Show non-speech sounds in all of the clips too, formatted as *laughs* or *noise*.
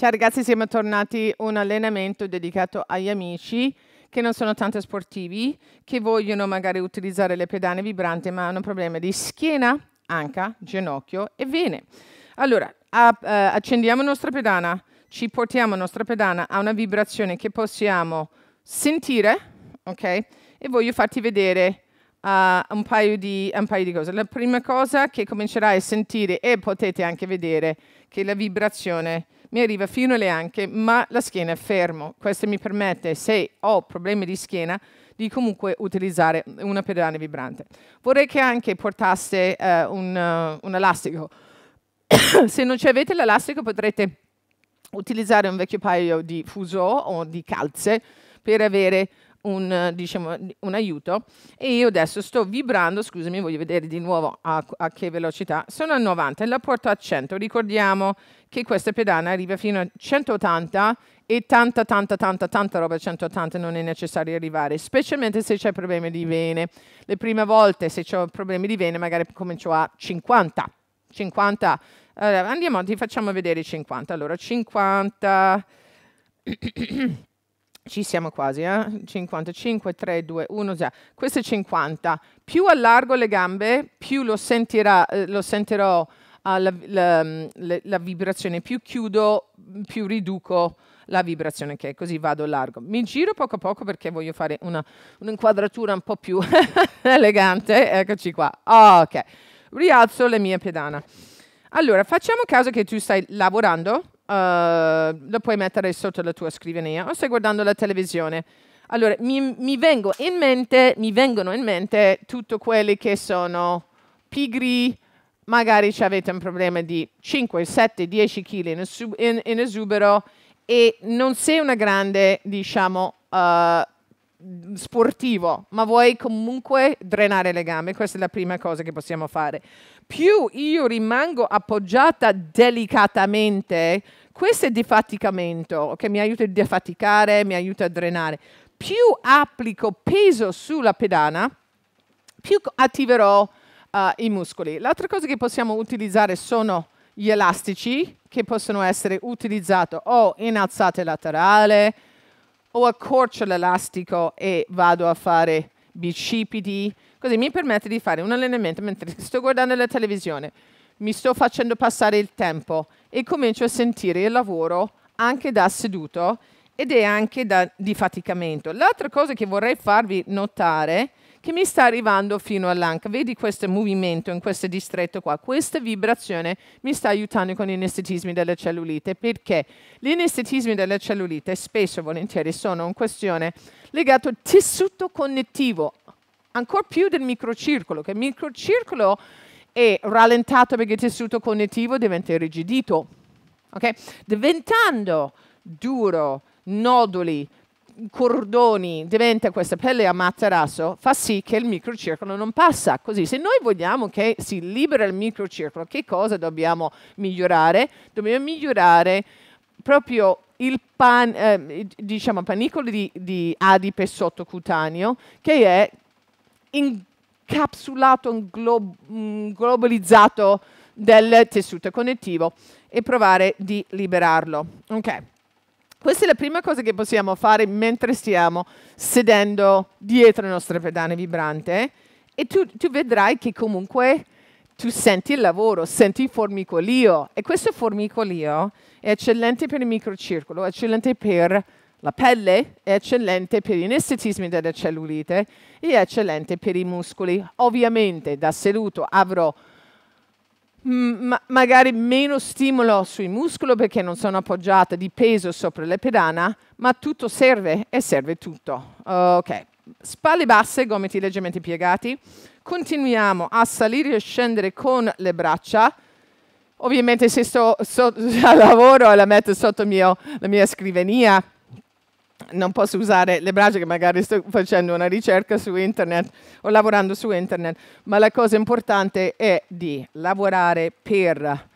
Ciao ragazzi, siamo tornati a un allenamento dedicato agli amici che non sono tanto sportivi, che vogliono magari utilizzare le pedane vibranti ma hanno problemi di schiena, anca, ginocchio e vene. Allora, eh, accendiamo la nostra pedana, ci portiamo la nostra pedana a una vibrazione che possiamo sentire, ok? E voglio farti vedere Uh, un, paio di, un, paio di, cose. La prima cosa che comincerai a sentire e potete anche vedere che la vibrazione mi arriva fino alle anche, ma la schiena è fermo. Questo mi permette, se ho problemi di schiena, di comunque utilizzare una pedalana vibrante. Vorrei che anche portaste eh, un, uh, un elastico. *coughs* se non avete l'elastico potrete utilizzare un vecchio paio di fuso o di calze per avere un, diciamo, un, aiuto e io adesso sto vibrando, scusami, voglio vedere di nuovo a, a che velocità, sono a 90 e la porto a 100, ricordiamo che questa pedana arriva fino a 180 e tanta, tanta, tanta, tanta roba 180 non è necessario arrivare, specialmente se c'è problemi di vene. Le prime volte se ho problemi di vene magari comincio a 50, 50, allora, andiamo, ti facciamo vedere 50, allora 50... *clears throat* ci siamo quasi, eh? 55, 3, 2, 1, già. Questo è 50. Più allargo le gambe, più lo, sentirà, eh, lo sentirò eh, la, la, mm, la, la, vibrazione, più chiudo, mm, più riduco la vibrazione che è, così vado largo. Mi giro poco a poco perché voglio fare una, un'inquadratura un po' più *laughs* elegante. Eccoci qua. Ok, rialzo le mie pedana. Allora, facciamo caso che tu stai lavorando eh, lo puoi mettere sotto la tua scrivania o stai guardando la televisione. Allora, mi, mi, vengo in mente, mi vengono in mente tutti quelli che sono pigri, magari avete un problema di 5, 7, 10 kg in, in, in, esubero e non sei una grande, diciamo, uh, Mm, sportivo, ma vuoi comunque drenare le gambe, questa è la prima cosa che possiamo fare. Più io rimango appoggiata delicatamente, questo è defaticamento, che mi aiuta a defaticare, mi aiuta a drenare. Più applico peso sulla pedana, più attiverò uh, i muscoli. L'altra cosa che possiamo utilizzare sono gli elastici che possono essere utilizzati o in alzata laterale, o accorcio l'elastico e vado a fare bicipiti, così mi permette di fare un allenamento mentre *laughs* sto guardando la televisione, mi sto facendo passare il tempo e comincio a sentire il lavoro anche da seduto ed è anche da, di faticamento. L'altra cosa che vorrei farvi notare è che mi sta arrivando fino all'anca. Vedi questo movimento in questo distretto qua, questa vibrazione mi sta aiutando con gli anestetismi delle cellulite perché gli anestetismi delle cellulite spesso e volentieri sono una questione legata al tessuto connettivo, ancora più del microcircolo, che il microcircolo è rallentato perché il tessuto connettivo diventa irrigidito, okay? diventando duro, noduli, cordoni diventa questa pelle a materasso, fa sì che il microcircolo non passa. Così se noi vogliamo che si libera il microcircolo, che cosa dobbiamo migliorare? Dobbiamo migliorare proprio il pan, eh, diciamo, panicolo di, di adipe sottocutaneo che è incapsulato, inglo- globalizzato del tessuto connettivo e provare di liberarlo. Ok. Questa è la prima cosa che possiamo fare mentre stiamo sedendo dietro le nostre pedane vibrante e tu, tu vedrai che comunque tu senti il lavoro, senti il formicolio e questo formicolio è eccellente per il microcircolo, è eccellente per la pelle, è eccellente per gli inestetismi della cellulite e è eccellente per i muscoli. Ovviamente da seduto avrò ma magari meno stimolo sui muscoli perché non sono appoggiata di peso sopra le pedana, ma tutto serve e serve tutto. Ok, spalle basse, gomiti leggermente piegati. Continuiamo a salire e scendere con le braccia. Ovviamente se sto, sto a *laughs* lavoro la metto sotto mio, la mia scrivania non posso usare le braccia che magari sto facendo una ricerca su internet o lavorando su internet, ma la cosa importante è di lavorare per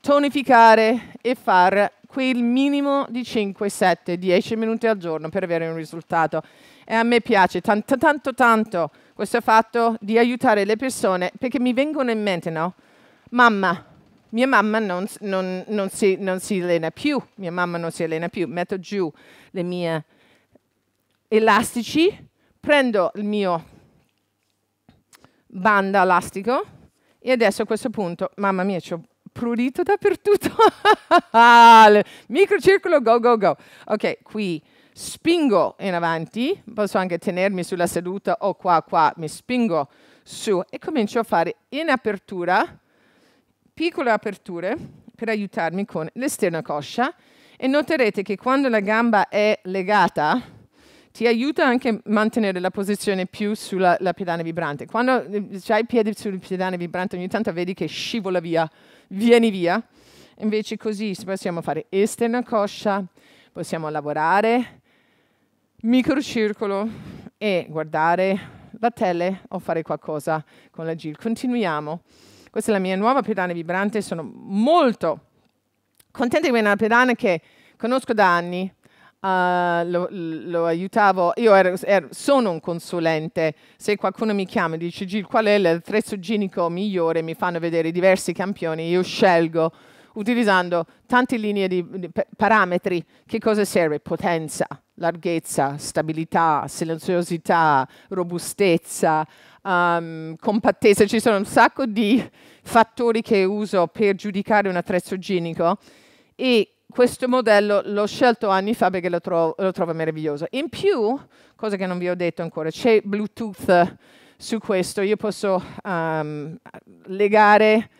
tonificare e fare quel minimo di 5, 7, 10 minuti al giorno per avere un risultato. E a me piace tanto, tanto, tanto questo fatto di aiutare le persone perché mi vengono in mente, no? Mamma, mia mamma non, non, non, si, non si allena più, mia mamma non si allena più, metto giù le mie elastici, prendo il mio banda elastico e adesso a questo punto, mamma mia, c'ho prurito dappertutto. *laughs* Microcircolo, go, go, go. Ok, qui spingo in avanti, posso anche tenermi sulla seduta o qua, qua, mi spingo su e comincio a fare in apertura piccole aperture per aiutarmi con l'esterna coscia e noterete che quando la gamba è legata ti aiuta anche a mantenere la posizione più sulla pedana vibrante. Quando eh, hai i piedi sulla pedana vibrante ogni tanto vedi che scivola via, vieni via. Invece così possiamo fare esterna coscia, possiamo lavorare, microcircolo e guardare la tele o fare qualcosa con la GIL. Continuiamo. Questa è la mia nuova pedana vibrante, sono molto contenta di avere una pedana che conosco da anni, Uh, lo, lo, aiutavo, io ero, ero, sono un consulente, se qualcuno mi chiama e dice Gil qual è l'attrezzo ginico migliore, mi fanno vedere diversi campioni, io scelgo utilizzando tante linee di, di parametri che cosa serve, potenza, larghezza, stabilità, silenziosità, robustezza, um, compattezza. Ci sono un sacco di fattori che uso per giudicare un attrezzo genico e questo modello l'ho scelto anni fa perché lo, tro lo trovo meraviglioso. In più, cosa che non vi ho detto ancora, c'è Bluetooth su questo. Io posso um, legare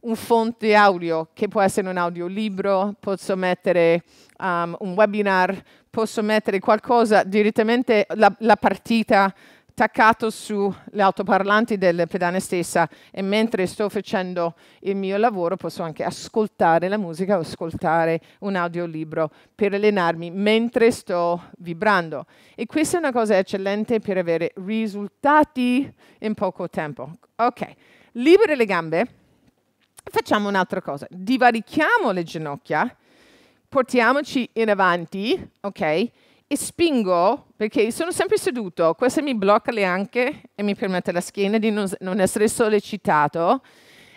un fonte audio che può essere un audiolibro, posso mettere um, un webinar, posso mettere qualcosa direttamente la, la partita attaccato sulle autoparlanti del pedale stessa e mentre sto facendo il mio lavoro posso anche ascoltare la musica o ascoltare un audiolibro per allenarmi mentre sto vibrando. E questa è una cosa eccellente per avere risultati in poco tempo. Ok, libere le gambe, facciamo un'altra cosa, divarichiamo le ginocchia portiamoci in avanti, ok? E spingo, perché sono sempre seduto, questo mi blocca le anche e mi permette la schiena di non, non essere sollecitato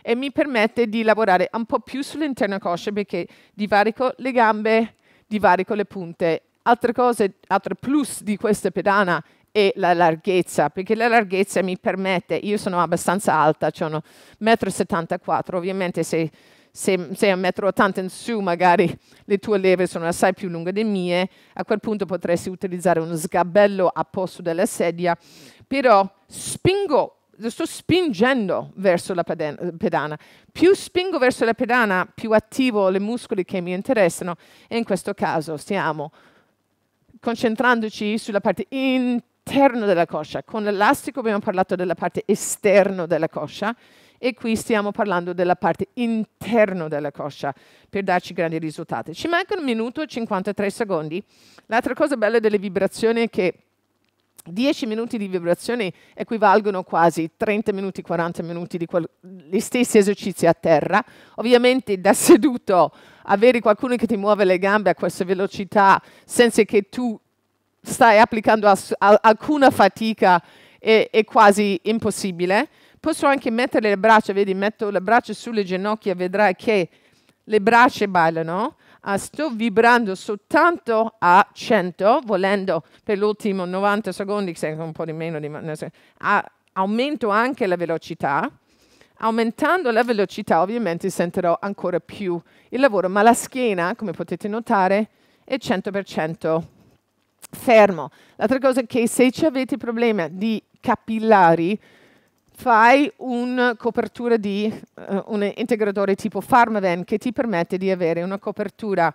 e mi permette di lavorare un po' più sull'interno coscia perché divarico le gambe, divarico le punte. Altra cosa, altro plus di questa pedana è la larghezza, perché la larghezza mi permette, io sono abbastanza alta, sono 1,74 m, ovviamente se se sei a 1,80 m in su magari le tue leve sono assai più lunghe delle mie, a quel punto potresti utilizzare uno sgabello a posto della sedia, però spingo sto spingendo verso la pedana. Più spingo verso la pedana, più attivo le muscoli che mi interessano e in questo caso stiamo concentrandoci sulla parte interna della coscia. Con l'elastico abbiamo parlato della parte esterna della coscia e qui stiamo parlando della parte interna della coscia per darci grandi risultati. Ci manca un minuto e 53 secondi. L'altra cosa bella delle vibrazioni è che 10 minuti di vibrazione equivalgono quasi 30 minuti, 40 minuti di gli stessi esercizi a terra. Ovviamente da seduto avere qualcuno che ti muove le gambe a questa velocità senza che tu stai applicando alcuna fatica è, è quasi impossibile posso anche mettere le braccia, vedi, metto le braccia sulle ginocchia, vedrai che le braccia ballano. Uh, sto vibrando soltanto a 100, volendo per l'ultimo 90 secondi, che un po' di meno, di, a, ah, aumento anche la velocità. Aumentando la velocità ovviamente sentirò ancora più il lavoro, ma la schiena, come potete notare, è 100% fermo. L'altra cosa è che se avete problemi di capillari, fai una copertura di uh, un integratore tipo Pharmaven che ti permette di avere una copertura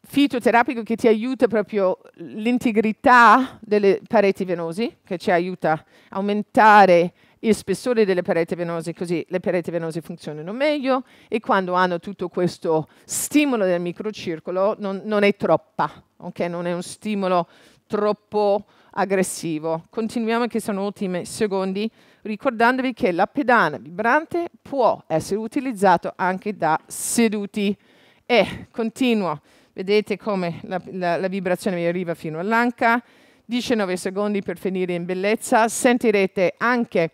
fitoterapica che ti aiuta proprio l'integrità delle pareti venosi, che ci aiuta a aumentare il spessore delle pareti venose, così le pareti venose funzionano meglio e quando hanno tutto questo stimolo del microcircolo non, non è troppa, okay? non è un stimolo troppo aggressivo. Continuiamo che sono ultimi secondi, ricordandovi che la pedana vibrante può essere utilizzata anche da seduti e continuo. Vedete come la, la, la vibrazione vi arriva fino all'anca, 19 secondi per finire in bellezza, sentirete anche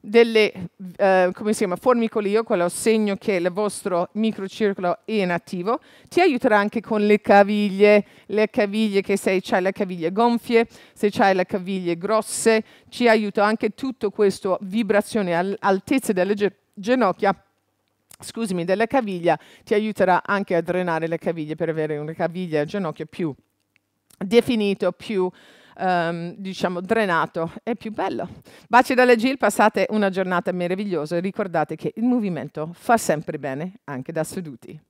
delle eh, come si chiama, formicolio, quello segno che il vostro microcircolo è inattivo, ti aiuterà anche con le caviglie, le caviglie che se hai le caviglie gonfie, se hai le caviglie grosse, ci aiuta anche tutto questo vibrazione all'altezza delle ge ginocchia scusami, della caviglia, ti aiuterà anche a drenare le caviglie per avere una caviglia a ginocchio più definito, più ehm, diciamo, drenato, è più bello. Baci dalle Gil, passate una giornata meravigliosa e ricordate che il movimento fa sempre bene anche da seduti.